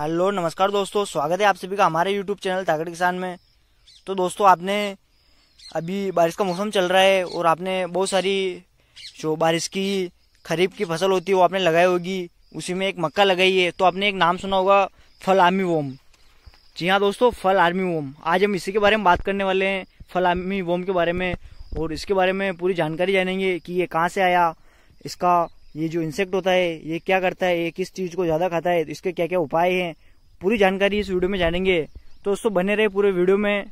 hello नमस्कार दोस्तों स्वागत है आप सभी का हमारे यूट्यूब चैनल तागड़ किसान में तो दोस्तों आपने अभी बारिश का मौसम चल रहा है और आपने बहुत सारी जो बारिश की खरीफ की फसल होती है वो आपने लगाई होगी उसी में एक मक्का लगाई है तो आपने एक नाम सुना होगा फल आर्मी वोम जी हाँ दोस्तों फल आर्मी वोम आज हम इसी के बारे में बात करने वाले हैं फल आर्मी वोम के बारे में और इसके बारे में पूरी जानकारी जानेंगे कि ये कहाँ से आया इसका ये जो इंसेक्ट होता है ये क्या करता है ये किस चीज़ को ज़्यादा खाता है तो इसके क्या क्या उपाय हैं पूरी जानकारी इस वीडियो में जानेंगे तो दोस्तों बने रहे पूरे वीडियो में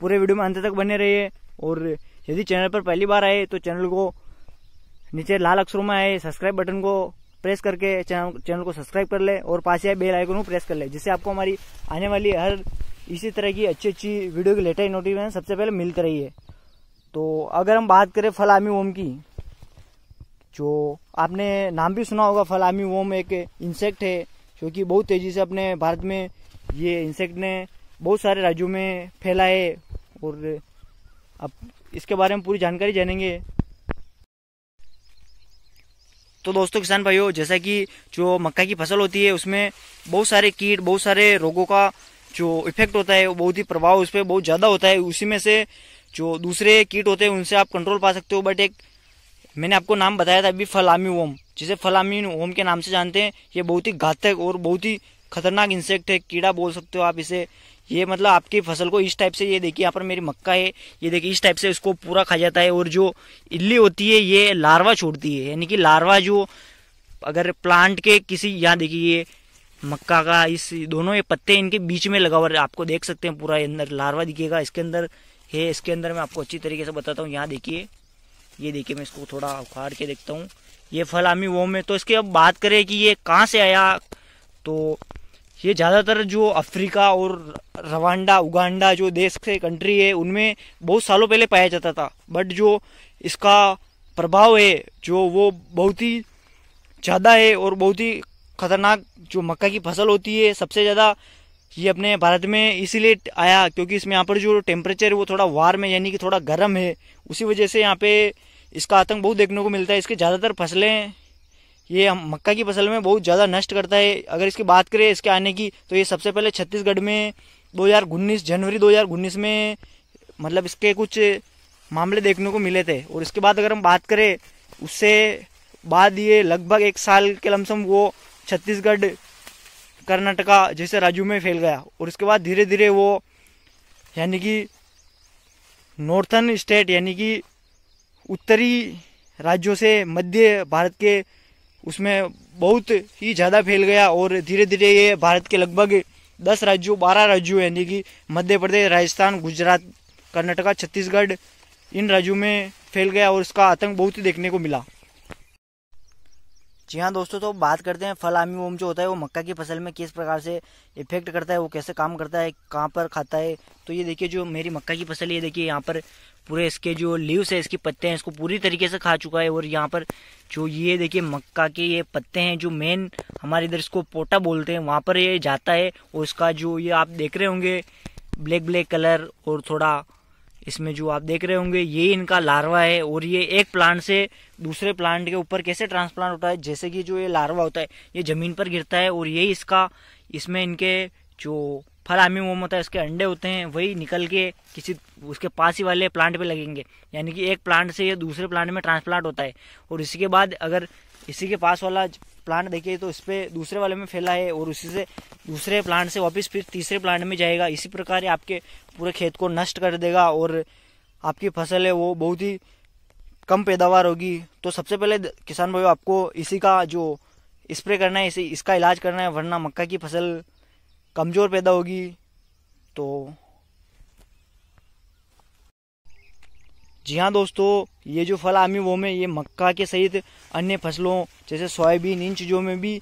पूरे वीडियो में अंत तक बने रहिए और यदि चैनल पर पहली बार आए तो चैनल को नीचे लाल अक्षरों में आए सब्सक्राइब बटन को प्रेस करके चैनल चैनल को सब्सक्राइब कर ले और पास आए बेल आइकन को प्रेस कर ले जिससे आपको हमारी आने वाली हर इसी तरह की अच्छी अच्छी वीडियो की लेटेस्ट नोटिफिकेशन सबसे पहले मिलती रही है तो अगर हम बात करें फल ओम की जो आपने नाम भी सुना होगा फलामी वोम एक इंसेक्ट है जो कि बहुत तेज़ी से अपने भारत में ये इंसेक्ट ने बहुत सारे राज्यों में फैला है और अब इसके बारे में पूरी जानकारी जानेंगे तो दोस्तों किसान भाइयों जैसा कि जो मक्का की फसल होती है उसमें बहुत सारे कीट बहुत सारे रोगों का जो इफेक्ट होता है वो बहुत ही प्रभाव उस पर बहुत ज़्यादा होता है उसी में से जो दूसरे कीट होते हैं उनसे आप कंट्रोल पा सकते हो बट एक मैंने आपको नाम बताया था अभी फलामी ओम जिसे फलामी ओम के नाम से जानते हैं ये बहुत ही घातक और बहुत ही खतरनाक इंसेक्ट है कीड़ा बोल सकते हो आप इसे ये मतलब आपकी फसल को इस टाइप से ये देखिए यहाँ पर मेरी मक्का है ये देखिए इस टाइप से इसको पूरा खा जाता है और जो इल्ली होती है ये लार्वा छोड़ती है यानी कि लार्वा जो अगर प्लांट के किसी यहाँ देखिए मक्का का इस दोनों ये पत्ते इनके बीच में लगा हुआ है आपको देख सकते हैं पूरा अंदर लार्वा दिखेगा इसके अंदर है इसके अंदर मैं आपको अच्छी तरीके से बताता हूँ यहाँ देखिए ये देखिए मैं इसको थोड़ा उखाड़ के देखता हूँ ये फल आमी वो में तो इसके अब बात करें कि ये कहाँ से आया तो ये ज़्यादातर जो अफ्रीका और रवांडा उगांडा जो देश के कंट्री है उनमें बहुत सालों पहले पाया जाता था बट जो इसका प्रभाव है जो वो बहुत ही ज़्यादा है और बहुत ही खतरनाक जो मक्का की फसल होती है सबसे ज़्यादा ये अपने भारत में इसीलिए आया क्योंकि इसमें यहाँ पर जो टेम्परेचर है वो थोड़ा वार्म है यानी कि थोड़ा गर्म है उसी वजह से यहाँ पे इसका आतंक बहुत देखने को मिलता है इसके ज़्यादातर फसलें ये मक्का की फसल में बहुत ज़्यादा नष्ट करता है अगर इसकी बात करें इसके आने की तो ये सबसे पहले छत्तीसगढ़ में दो हज़ार उन्नीस जनवरी दो हज़ार उन्नीस में मतलब इसके कुछ मामले देखने को मिले थे और इसके बाद अगर हम बात करें उससे बाद ये लगभग एक साल के लमसम वो छत्तीसगढ़ कर्नाटका जैसे राज्यों में फैल गया और उसके बाद धीरे धीरे वो यानी कि नॉर्थन स्टेट यानी कि उत्तरी राज्यों से मध्य भारत के उसमें बहुत ही ज़्यादा फैल गया और धीरे धीरे ये भारत के लगभग दस राज्यों बारह राज्यों यानी कि मध्य प्रदेश राजस्थान गुजरात कर्नाटका छत्तीसगढ़ इन राज्यों में फैल गया और इसका आतंक बहुत ही देखने को मिला जी हाँ दोस्तों तो बात करते हैं फल आमी वोम जो होता है वो मक्का की फसल में किस प्रकार से इफेक्ट करता है वो कैसे काम करता है कहाँ पर खाता है तो ये देखिए जो मेरी मक्का की फसल ये देखिए यहाँ पर पूरे इसके जो लीव्स है इसके पत्ते हैं इसको पूरी तरीके से खा चुका है और यहाँ पर जो ये देखिए मक्का के ये पत्ते हैं जो मेन हमारे इधर इसको पोटा बोलते हैं वहाँ पर ये जाता है और इसका जो ये आप देख रहे होंगे ब्लैक ब्लैक कलर और थोड़ा इसमें जो आप देख रहे होंगे ये इनका लार्वा है और ये एक प्लांट से दूसरे प्लांट के ऊपर कैसे ट्रांसप्लांट होता है जैसे कि जो ये लार्वा होता है ये जमीन पर गिरता है और यही इसका इसमें इनके जो फल आमी मोम होता है उसके अंडे होते हैं वही निकल के किसी उसके पास ही वाले प्लांट पे लगेंगे यानी कि एक प्लांट से ये दूसरे प्लांट में ट्रांसप्लांट होता है और इसके बाद अगर इसी के पास वाला प्लांट देखिए तो इस पर दूसरे वाले में फैला है और उसी से दूसरे प्लांट से वापस फिर तीसरे प्लांट में जाएगा इसी प्रकार ये आपके पूरे खेत को नष्ट कर देगा और आपकी फसल है वो बहुत ही कम पैदावार होगी तो सबसे पहले किसान भाई आपको इसी का जो स्प्रे करना है इसी इसका इलाज करना है वरना मक्का की फसल कमज़ोर पैदा होगी तो जी हाँ दोस्तों ये जो फल आमी वो में ये मक्का के सहित अन्य फसलों जैसे सोयाबीन इन चीज़ों में भी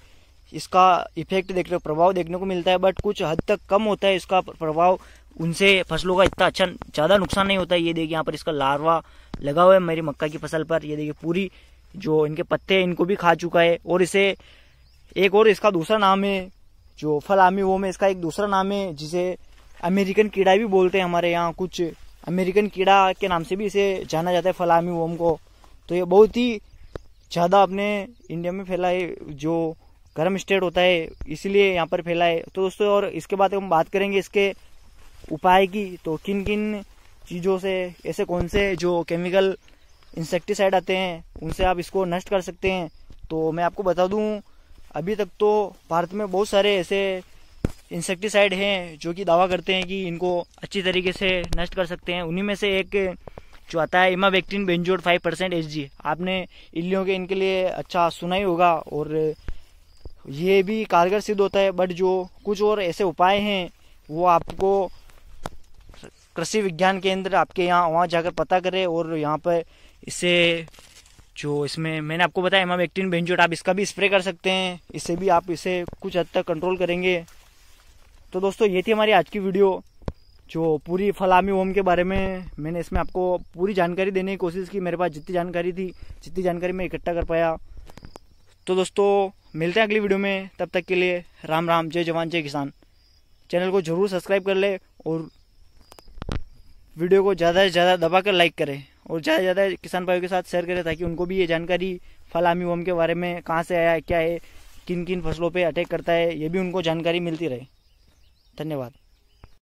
इसका इफेक्ट देखने प्रभाव देखने को मिलता है बट कुछ हद तक कम होता है इसका प्रभाव उनसे फसलों का इतना अच्छा ज़्यादा नुकसान नहीं होता है ये देखिए यहाँ पर इसका लार्वा लगा हुआ है मेरी मक्का की फसल पर ये देखिए पूरी जो इनके पत्ते हैं इनको भी खा चुका है और इसे एक और इसका दूसरा नाम है जो फल आमी वो में इसका एक दूसरा नाम है जिसे अमेरिकन कीड़ा भी बोलते हैं हमारे यहाँ कुछ अमेरिकन कीड़ा के नाम से भी इसे जाना जाता है फलामी वोम को तो ये बहुत ही ज़्यादा अपने इंडिया में फैला है जो गर्म स्टेट होता है इसीलिए यहाँ पर फैला है तो दोस्तों और इसके बाद हम बात करेंगे इसके उपाय की तो किन किन चीज़ों से ऐसे कौन से जो केमिकल इंसेक्टिसाइड आते हैं उनसे आप इसको नष्ट कर सकते हैं तो मैं आपको बता दूं अभी तक तो भारत में बहुत सारे ऐसे इंसेक्टिसाइड हैं जो कि दावा करते हैं कि इनको अच्छी तरीके से नष्ट कर सकते हैं उन्हीं में से एक जो आता है emamectin benzoate five percent H G आपने इल्लियों के इनके लिए अच्छा सुना ही होगा और ये भी कारगर सिद्ध होता है बट जो कुछ और ऐसे उपाय हैं वो आपको कृषि विज्ञान केंद्र आपके यहाँ वहाँ जाकर पता करें और यहाँ पर इसे जो इसमें मैंने आपको बताया वैक्टिन बेंजोट आप इसका भी स्प्रे कर सकते हैं इससे भी आप इसे कुछ हद तक कंट्रोल करेंगे तो दोस्तों ये थी हमारी आज की वीडियो जो पूरी फलामी ओम के बारे में मैंने इसमें आपको पूरी जानकारी देने की कोशिश की मेरे पास जितनी जानकारी थी जितनी जानकारी मैं इकट्ठा कर पाया तो दोस्तों मिलते हैं अगली वीडियो में तब तक के लिए राम राम जय जवान जय किसान चैनल को जरूर सब्सक्राइब कर ले और वीडियो को ज़्यादा से ज़्यादा दबा कर लाइक करें और ज़्यादा से ज़्यादा किसान भाइयों के साथ शेयर करें ताकि उनको भी ये जानकारी फलामी ओम के बारे में कहाँ से आया क्या है किन किन फसलों पर अटैक करता है ये भी उनको जानकारी मिलती रहे धन्यवाद